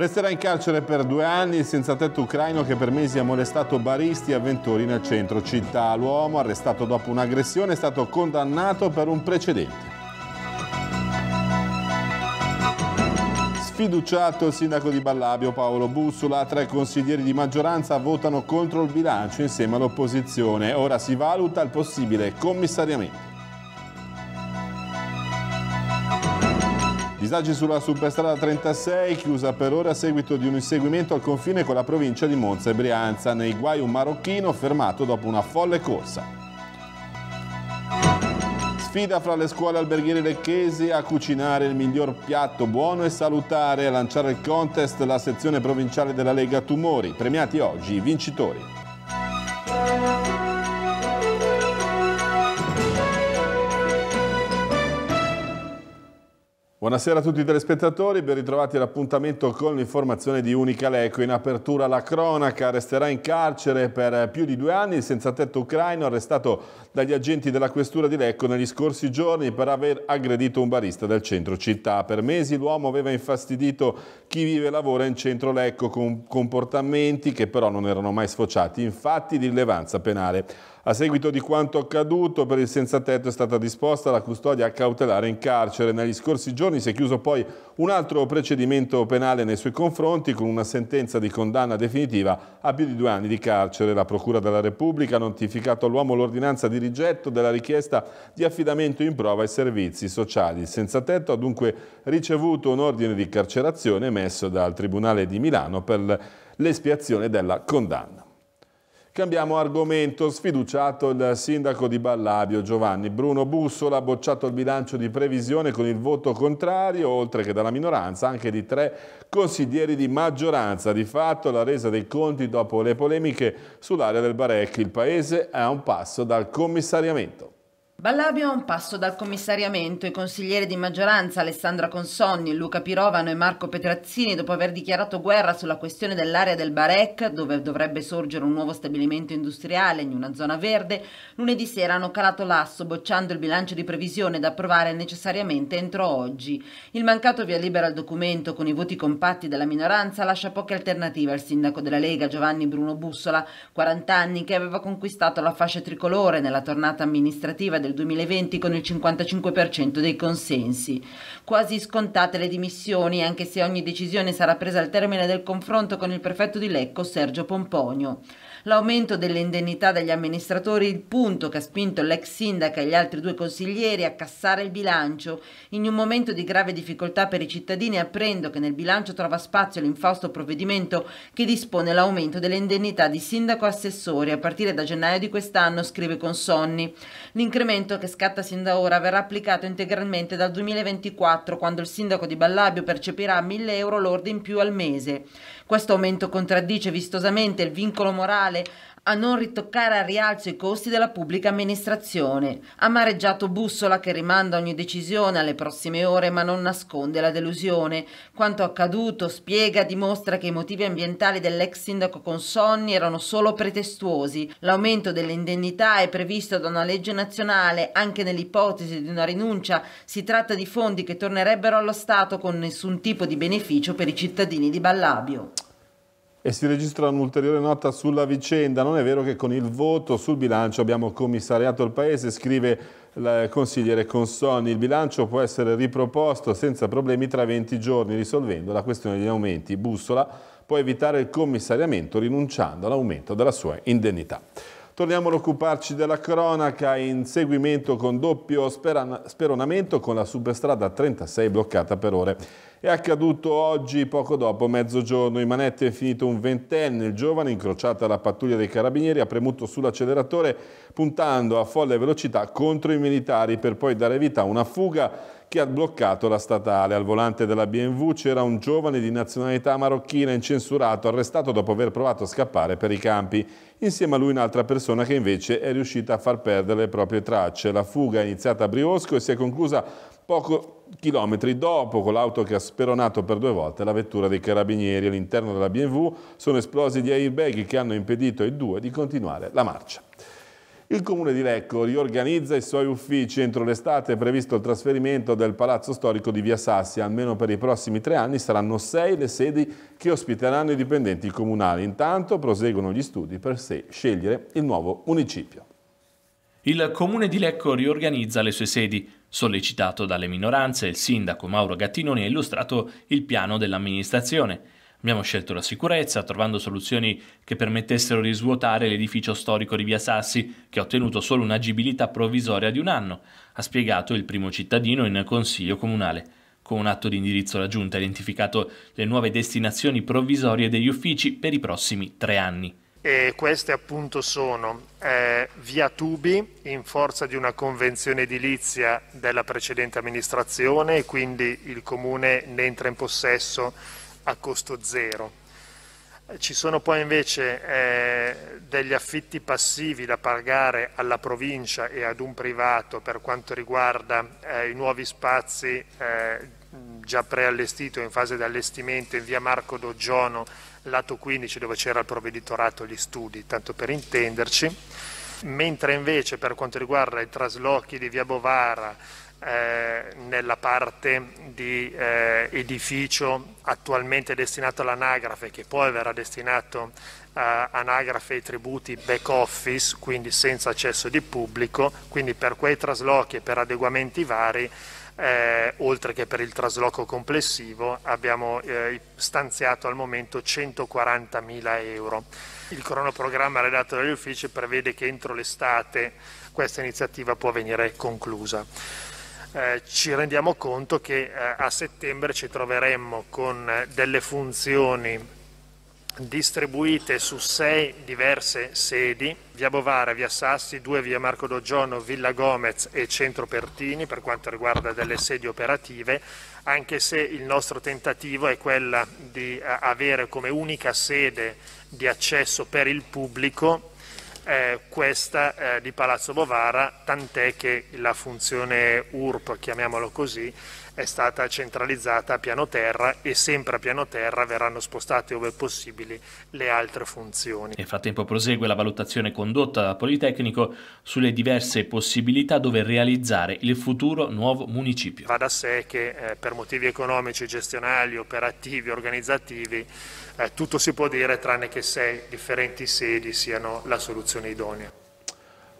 Resterà in carcere per due anni il senza tetto ucraino che per mesi ha molestato baristi e avventori nel centro città. L'uomo, arrestato dopo un'aggressione, è stato condannato per un precedente. Fiduciato il sindaco di Ballabio Paolo Bussula, tre consiglieri di maggioranza votano contro il bilancio insieme all'opposizione. Ora si valuta il possibile commissariamento. Disagi sulla superstrada 36, chiusa per ora a seguito di un inseguimento al confine con la provincia di Monza e Brianza. Nei guai un marocchino fermato dopo una folle corsa. Sfida fra le scuole alberghiere lecchesi a cucinare il miglior piatto buono e salutare. A lanciare il contest la sezione provinciale della Lega Tumori. Premiati oggi i vincitori. Buonasera a tutti i telespettatori, ben ritrovati all'appuntamento con l'informazione di Unica Unicaleco. In apertura la cronaca resterà in carcere per più di due anni il senza tetto ucraino arrestato dagli agenti della questura di Lecco negli scorsi giorni per aver aggredito un barista del centro città. Per mesi l'uomo aveva infastidito chi vive e lavora in centro Lecco con comportamenti che però non erano mai sfociati infatti di rilevanza penale. A seguito di quanto accaduto per il senza tetto è stata disposta la custodia cautelare in carcere. Negli scorsi giorni si è chiuso poi un altro procedimento penale nei suoi confronti con una sentenza di condanna definitiva a più di due anni di carcere. La Procura della Repubblica ha notificato all'uomo l'ordinanza di rigetto della richiesta di affidamento in prova ai servizi sociali. Il senza tetto ha dunque ricevuto un ordine di carcerazione emesso dal Tribunale di Milano per l'espiazione della condanna. Cambiamo argomento. Sfiduciato il sindaco di Ballabio, Giovanni Bruno Bussola, ha bocciato il bilancio di previsione con il voto contrario, oltre che dalla minoranza, anche di tre consiglieri di maggioranza. Di fatto la resa dei conti dopo le polemiche sull'area del Barecchi. Il paese è a un passo dal commissariamento. Ballabio a un passo dal commissariamento. I consiglieri di maggioranza Alessandra Consonni, Luca Pirovano e Marco Petrazzini, dopo aver dichiarato guerra sulla questione dell'area del Barec, dove dovrebbe sorgere un nuovo stabilimento industriale in una zona verde, lunedì sera hanno calato l'asso, bocciando il bilancio di previsione da approvare necessariamente entro oggi. Il mancato via libera al documento con i voti compatti della minoranza lascia poche alternative al sindaco della Lega Giovanni Bruno Bussola, 40 anni, che aveva conquistato la fascia tricolore nella tornata amministrativa del il 2020 con il 55% dei consensi. Quasi scontate le dimissioni, anche se ogni decisione sarà presa al termine del confronto con il prefetto di Lecco Sergio Pomponio. L'aumento dell'indennità degli amministratori, il punto che ha spinto l'ex sindaca e gli altri due consiglieri a cassare il bilancio. In un momento di grave difficoltà per i cittadini apprendo che nel bilancio trova spazio l'infausto provvedimento che dispone l'aumento delle indennità di sindaco e assessori a partire da gennaio di quest'anno, scrive Consonni. L'incremento che scatta sin da ora verrà applicato integralmente dal 2024 quando il sindaco di Ballabio percepirà 1000 euro lordi in più al mese. Questo aumento contraddice vistosamente il vincolo morale fiscale, a non ritoccare a rialzo i costi della pubblica amministrazione. Amareggiato Bussola che rimanda ogni decisione alle prossime ore ma non nasconde la delusione. Quanto accaduto, spiega, e dimostra che i motivi ambientali dell'ex sindaco Consonni erano solo pretestuosi. L'aumento delle indennità è previsto da una legge nazionale, anche nell'ipotesi di una rinuncia si tratta di fondi che tornerebbero allo Stato con nessun tipo di beneficio per i cittadini di Ballabio. E si registra un'ulteriore nota sulla vicenda. Non è vero che con il voto sul bilancio abbiamo commissariato il Paese, scrive il consigliere Consoni. Il bilancio può essere riproposto senza problemi tra 20 giorni, risolvendo la questione degli aumenti. Bussola può evitare il commissariamento rinunciando all'aumento della sua indennità. Torniamo ad occuparci della cronaca in seguimento con doppio speronamento con la superstrada 36 bloccata per ore. È accaduto oggi, poco dopo mezzogiorno, in manette è finito un ventenne, il giovane, incrociata alla pattuglia dei carabinieri, ha premuto sull'acceleratore puntando a folle velocità contro i militari per poi dare vita a una fuga che ha bloccato la statale. Al volante della BMW c'era un giovane di nazionalità marocchina incensurato, arrestato dopo aver provato a scappare per i campi. Insieme a lui un'altra persona che invece è riuscita a far perdere le proprie tracce. La fuga è iniziata a Briosco e si è conclusa poco chilometri dopo con l'auto che ha speronato per due volte la vettura dei carabinieri. All'interno della BMW sono esplosi gli airbag che hanno impedito ai due di continuare la marcia. Il comune di Lecco riorganizza i suoi uffici. Entro l'estate è previsto il trasferimento del palazzo storico di Via Sassi. Almeno per i prossimi tre anni saranno sei le sedi che ospiteranno i dipendenti comunali. Intanto proseguono gli studi per sé scegliere il nuovo municipio. Il comune di Lecco riorganizza le sue sedi. Sollecitato dalle minoranze, il sindaco Mauro Gattinoni ha illustrato il piano dell'amministrazione. Abbiamo scelto la sicurezza, trovando soluzioni che permettessero di svuotare l'edificio storico di Via Sassi, che ha ottenuto solo un'agibilità provvisoria di un anno, ha spiegato il primo cittadino in consiglio comunale. Con un atto di indirizzo la Giunta ha identificato le nuove destinazioni provvisorie degli uffici per i prossimi tre anni. E queste appunto sono eh, Via Tubi in forza di una convenzione edilizia della precedente amministrazione e quindi il comune ne entra in possesso a costo zero. Ci sono poi invece eh, degli affitti passivi da pagare alla provincia e ad un privato per quanto riguarda eh, i nuovi spazi eh, già preallestiti o in fase di allestimento in via Marco Doggiono, lato 15, dove c'era il provveditorato e gli studi, tanto per intenderci, mentre invece per quanto riguarda i traslochi di via Bovara, eh, nella parte di eh, edificio attualmente destinato all'anagrafe, che poi verrà destinato eh, anagrafe e tributi back office, quindi senza accesso di pubblico, quindi per quei traslochi e per adeguamenti vari, eh, oltre che per il trasloco complessivo, abbiamo eh, stanziato al momento 140.000 euro. Il cronoprogramma redatto dagli uffici prevede che entro l'estate questa iniziativa può venire conclusa. Eh, ci rendiamo conto che eh, a settembre ci troveremmo con eh, delle funzioni distribuite su sei diverse sedi, via Bovara, via Sassi, due via Marco Dogiono, Villa Gomez e Centro Pertini per quanto riguarda delle sedi operative, anche se il nostro tentativo è quello di eh, avere come unica sede di accesso per il pubblico eh, questa eh, di Palazzo Bovara, tant'è che la funzione URP, chiamiamolo così, è stata centralizzata a piano terra e sempre a piano terra verranno spostate ove possibili le altre funzioni. Nel frattempo prosegue la valutazione condotta dal Politecnico sulle diverse possibilità dove realizzare il futuro nuovo municipio. Va da sé che eh, per motivi economici, gestionali, operativi, organizzativi eh, tutto si può dire tranne che sei differenti sedi siano la soluzione idonea.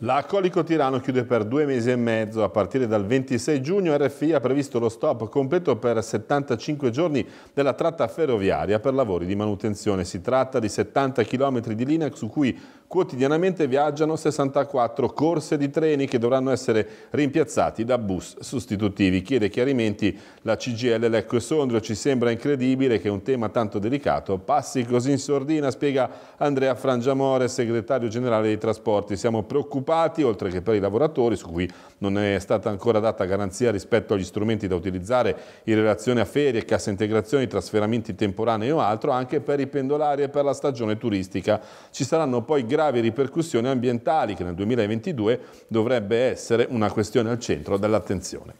La Colico Tirano chiude per due mesi e mezzo. A partire dal 26 giugno RFI ha previsto lo stop completo per 75 giorni della tratta ferroviaria per lavori di manutenzione. Si tratta di 70 km di linea su cui quotidianamente viaggiano 64 corse di treni che dovranno essere rimpiazzati da bus sostitutivi. Chiede chiarimenti la CGL Lecco e Sondrio. Ci sembra incredibile che un tema tanto delicato passi così in sordina, spiega Andrea Frangiamore, segretario generale dei trasporti. Siamo preoccupati, oltre che per i lavoratori, su cui non è stata ancora data garanzia rispetto agli strumenti da utilizzare in relazione a ferie, cassa integrazioni, trasferimenti temporanei o altro, anche per i pendolari e per la stagione turistica. Ci saranno poi grandi gravi ripercussioni ambientali che nel 2022 dovrebbe essere una questione al centro dell'attenzione.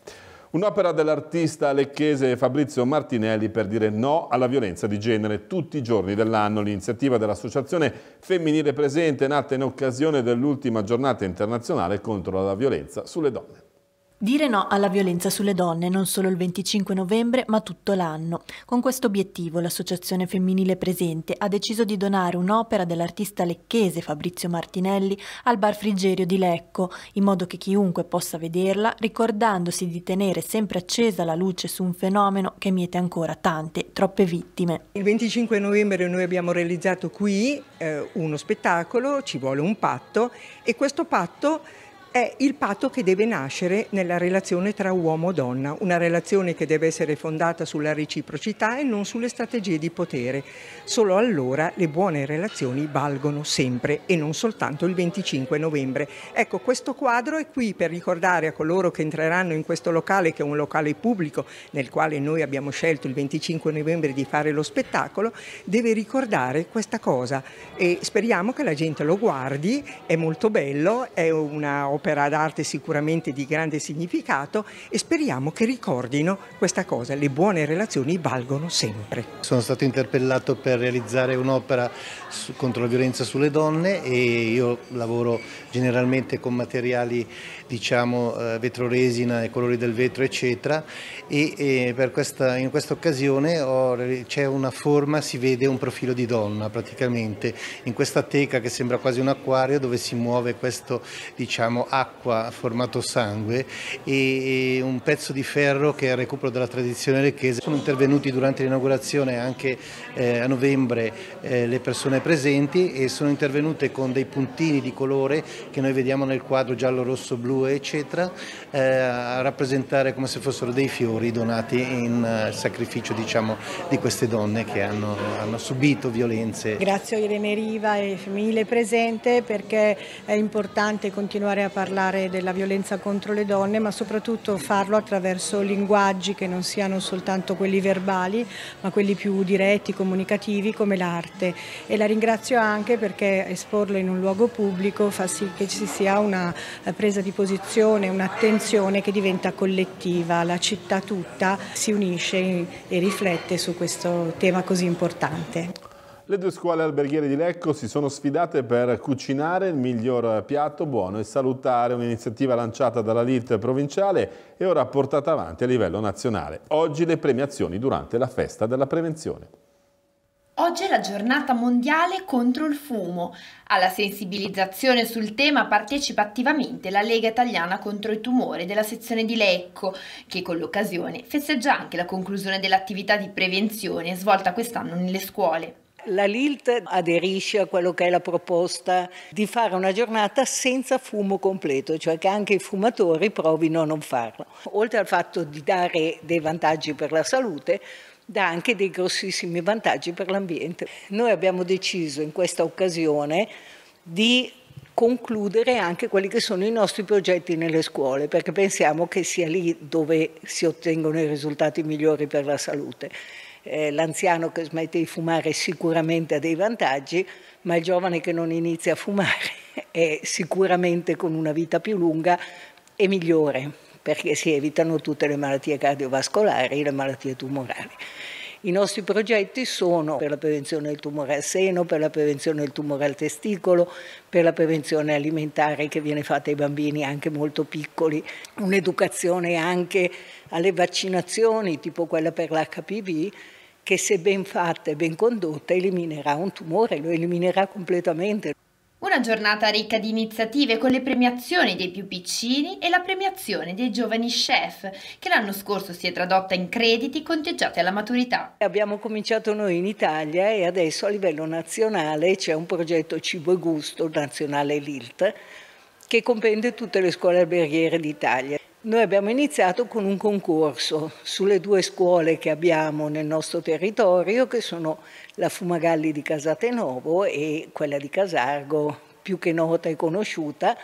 Un'opera dell'artista lecchese Fabrizio Martinelli per dire no alla violenza di genere tutti i giorni dell'anno. L'iniziativa dell'Associazione Femminile Presente è nata in occasione dell'ultima giornata internazionale contro la violenza sulle donne. Dire no alla violenza sulle donne non solo il 25 novembre ma tutto l'anno. Con questo obiettivo l'associazione femminile presente ha deciso di donare un'opera dell'artista lecchese Fabrizio Martinelli al bar Frigerio di Lecco, in modo che chiunque possa vederla ricordandosi di tenere sempre accesa la luce su un fenomeno che miete ancora tante, troppe vittime. Il 25 novembre noi abbiamo realizzato qui eh, uno spettacolo, ci vuole un patto e questo patto è il patto che deve nascere nella relazione tra uomo e donna, una relazione che deve essere fondata sulla reciprocità e non sulle strategie di potere. Solo allora le buone relazioni valgono sempre e non soltanto il 25 novembre. Ecco, questo quadro è qui per ricordare a coloro che entreranno in questo locale, che è un locale pubblico nel quale noi abbiamo scelto il 25 novembre di fare lo spettacolo, deve ricordare questa cosa e speriamo che la gente lo guardi, è molto bello, è una opera un'opera d'arte sicuramente di grande significato e speriamo che ricordino questa cosa, le buone relazioni valgono sempre. Sono stato interpellato per realizzare un'opera contro la violenza sulle donne e io lavoro generalmente con materiali diciamo eh, vetroresina e colori del vetro eccetera e, e per questa, in questa occasione c'è una forma, si vede un profilo di donna praticamente in questa teca che sembra quasi un acquario dove si muove questo diciamo, acqua formato sangue e un pezzo di ferro che è il recupero della tradizione lecchese. Sono intervenuti durante l'inaugurazione anche eh, a novembre eh, le persone presenti e sono intervenute con dei puntini di colore che noi vediamo nel quadro giallo, rosso, blu eccetera eh, a rappresentare come se fossero dei fiori donati in sacrificio diciamo, di queste donne che hanno, hanno subito violenze. Grazie a Irene Riva e Femminile Presente perché è importante continuare a parlare parlare della violenza contro le donne, ma soprattutto farlo attraverso linguaggi che non siano soltanto quelli verbali, ma quelli più diretti, comunicativi, come l'arte. E la ringrazio anche perché esporlo in un luogo pubblico fa sì che ci sia una eh, presa di posizione, un'attenzione che diventa collettiva. La città tutta si unisce e riflette su questo tema così importante. Le due scuole alberghiere di Lecco si sono sfidate per cucinare il miglior piatto buono e salutare un'iniziativa lanciata dalla LIT provinciale e ora portata avanti a livello nazionale. Oggi le premiazioni durante la festa della prevenzione. Oggi è la giornata mondiale contro il fumo. Alla sensibilizzazione sul tema partecipa attivamente la Lega Italiana contro il tumore della sezione di Lecco, che con l'occasione festeggia anche la conclusione dell'attività di prevenzione svolta quest'anno nelle scuole. La Lilt aderisce a quello che è la proposta di fare una giornata senza fumo completo, cioè che anche i fumatori provino a non farlo. Oltre al fatto di dare dei vantaggi per la salute, dà anche dei grossissimi vantaggi per l'ambiente. Noi abbiamo deciso in questa occasione di concludere anche quelli che sono i nostri progetti nelle scuole, perché pensiamo che sia lì dove si ottengono i risultati migliori per la salute eh, l'anziano che smette di fumare sicuramente ha dei vantaggi, ma il giovane che non inizia a fumare è sicuramente con una vita più lunga e migliore, perché si evitano tutte le malattie cardiovascolari e le malattie tumorali. I nostri progetti sono per la prevenzione del tumore al seno, per la prevenzione del tumore al testicolo, per la prevenzione alimentare che viene fatta ai bambini anche molto piccoli, un'educazione anche alle vaccinazioni, tipo quella per l'HPV, che se ben fatta e ben condotta eliminerà un tumore, lo eliminerà completamente. Una giornata ricca di iniziative con le premiazioni dei più piccini e la premiazione dei giovani chef, che l'anno scorso si è tradotta in crediti conteggiati alla maturità. Abbiamo cominciato noi in Italia e adesso a livello nazionale c'è un progetto Cibo e Gusto, nazionale LILT, che comprende tutte le scuole alberghiere d'Italia. Noi abbiamo iniziato con un concorso sulle due scuole che abbiamo nel nostro territorio, che sono la Fumagalli di Casatenovo e quella di Casargo, più che nota e conosciuta,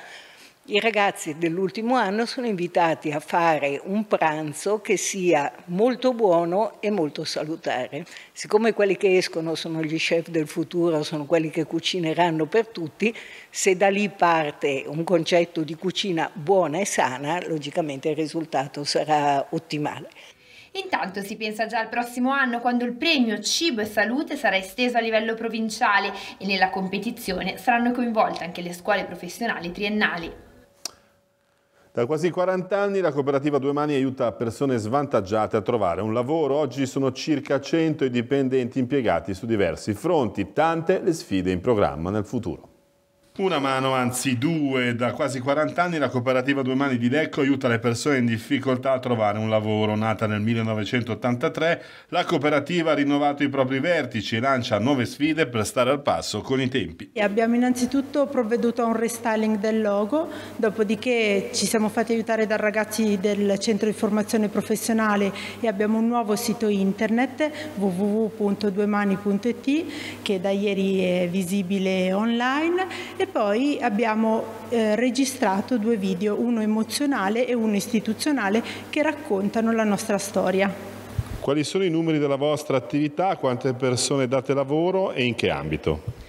i ragazzi dell'ultimo anno sono invitati a fare un pranzo che sia molto buono e molto salutare. Siccome quelli che escono sono gli chef del futuro, sono quelli che cucineranno per tutti, se da lì parte un concetto di cucina buona e sana, logicamente il risultato sarà ottimale. Intanto si pensa già al prossimo anno quando il premio Cibo e Salute sarà esteso a livello provinciale e nella competizione saranno coinvolte anche le scuole professionali triennali. Da quasi 40 anni la cooperativa Due Mani aiuta persone svantaggiate a trovare un lavoro. Oggi sono circa 100 i dipendenti impiegati su diversi fronti, tante le sfide in programma nel futuro. Una mano, anzi due, da quasi 40 anni la cooperativa Due Mani di Lecco aiuta le persone in difficoltà a trovare un lavoro. Nata nel 1983, la cooperativa ha rinnovato i propri vertici e lancia nuove sfide per stare al passo con i tempi. E abbiamo innanzitutto provveduto a un restyling del logo, dopodiché ci siamo fatti aiutare da ragazzi del centro di formazione professionale e abbiamo un nuovo sito internet www.duemani.it che da ieri è visibile online poi abbiamo eh, registrato due video, uno emozionale e uno istituzionale, che raccontano la nostra storia. Quali sono i numeri della vostra attività, quante persone date lavoro e in che ambito?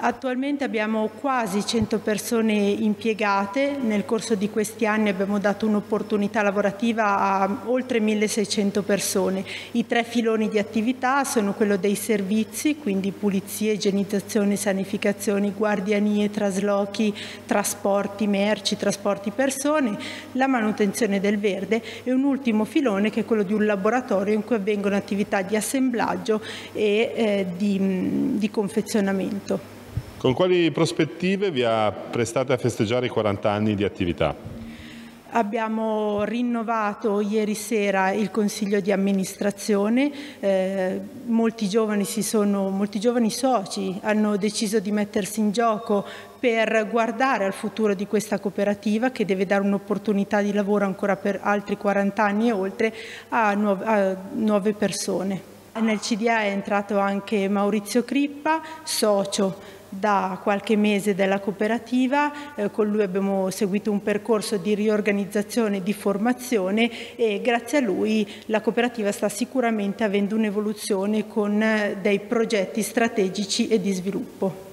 Attualmente abbiamo quasi 100 persone impiegate, nel corso di questi anni abbiamo dato un'opportunità lavorativa a oltre 1600 persone. I tre filoni di attività sono quello dei servizi, quindi pulizie, igienizzazione, sanificazioni, guardianie, traslochi, trasporti merci, trasporti persone, la manutenzione del verde e un ultimo filone che è quello di un laboratorio in cui avvengono attività di assemblaggio e eh, di, di confezionamento. Con quali prospettive vi apprestate a festeggiare i 40 anni di attività? Abbiamo rinnovato ieri sera il consiglio di amministrazione, eh, molti, giovani sono, molti giovani soci hanno deciso di mettersi in gioco per guardare al futuro di questa cooperativa che deve dare un'opportunità di lavoro ancora per altri 40 anni e oltre a nuove persone. Nel CDA è entrato anche Maurizio Crippa, socio da qualche mese della cooperativa, eh, con lui abbiamo seguito un percorso di riorganizzazione e di formazione e grazie a lui la cooperativa sta sicuramente avendo un'evoluzione con eh, dei progetti strategici e di sviluppo.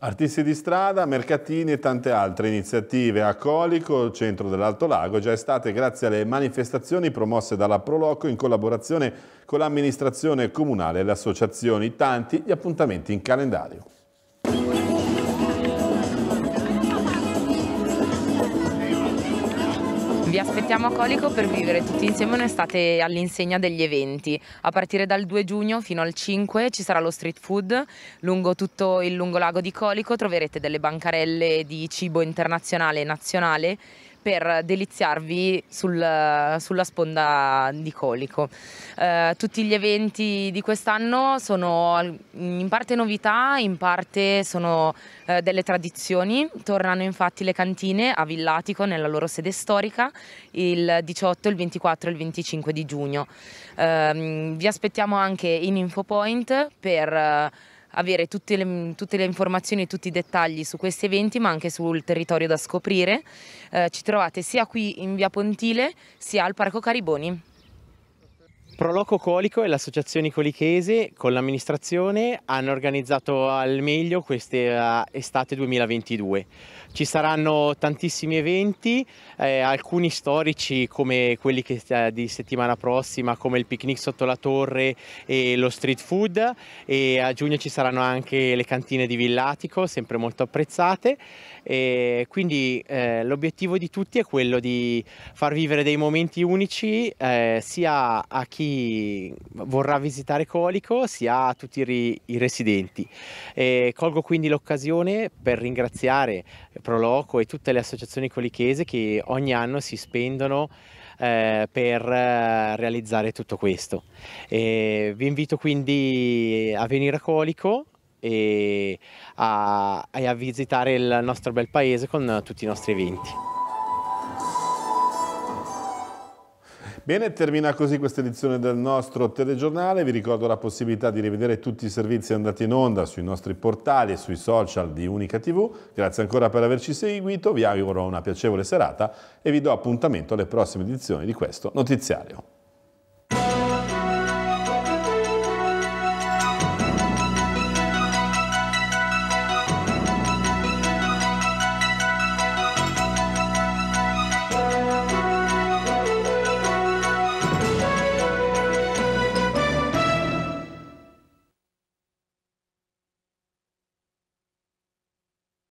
Artisti di strada, mercatini e tante altre iniziative a Colico, centro dell'Alto Lago, già estate grazie alle manifestazioni promosse dalla Proloco in collaborazione con l'amministrazione comunale e le associazioni, tanti gli appuntamenti in calendario. Vi aspettiamo a Colico per vivere tutti insieme un'estate all'insegna degli eventi. A partire dal 2 giugno fino al 5 ci sarà lo street food. Lungo tutto il lungolago di Colico troverete delle bancarelle di cibo internazionale e nazionale per deliziarvi sul, sulla sponda di Colico. Eh, tutti gli eventi di quest'anno sono in parte novità, in parte sono eh, delle tradizioni. Tornano infatti le cantine a Villatico nella loro sede storica il 18, il 24 e il 25 di giugno. Eh, vi aspettiamo anche in InfoPoint per eh, avere tutte le, mm, tutte le informazioni e tutti i dettagli su questi eventi ma anche sul territorio da scoprire. Eh, ci trovate sia qui in via Pontile sia al Parco Cariboni. Proloco Colico e l'associazione colichese con l'amministrazione hanno organizzato al meglio questa eh, estate 2022. Ci saranno tantissimi eventi, eh, alcuni storici come quelli che, eh, di settimana prossima come il picnic sotto la torre e lo street food e a giugno ci saranno anche le cantine di Villatico, sempre molto apprezzate. E quindi eh, l'obiettivo di tutti è quello di far vivere dei momenti unici eh, sia a chi chi vorrà visitare Colico sia a tutti i, i residenti. E colgo quindi l'occasione per ringraziare Proloco e tutte le associazioni colichese che ogni anno si spendono eh, per eh, realizzare tutto questo. E vi invito quindi a venire a Colico e a, e a visitare il nostro bel paese con tutti i nostri eventi. Bene, termina così questa edizione del nostro telegiornale. Vi ricordo la possibilità di rivedere tutti i servizi andati in onda sui nostri portali e sui social di Unica TV. Grazie ancora per averci seguito, vi auguro una piacevole serata e vi do appuntamento alle prossime edizioni di questo notiziario.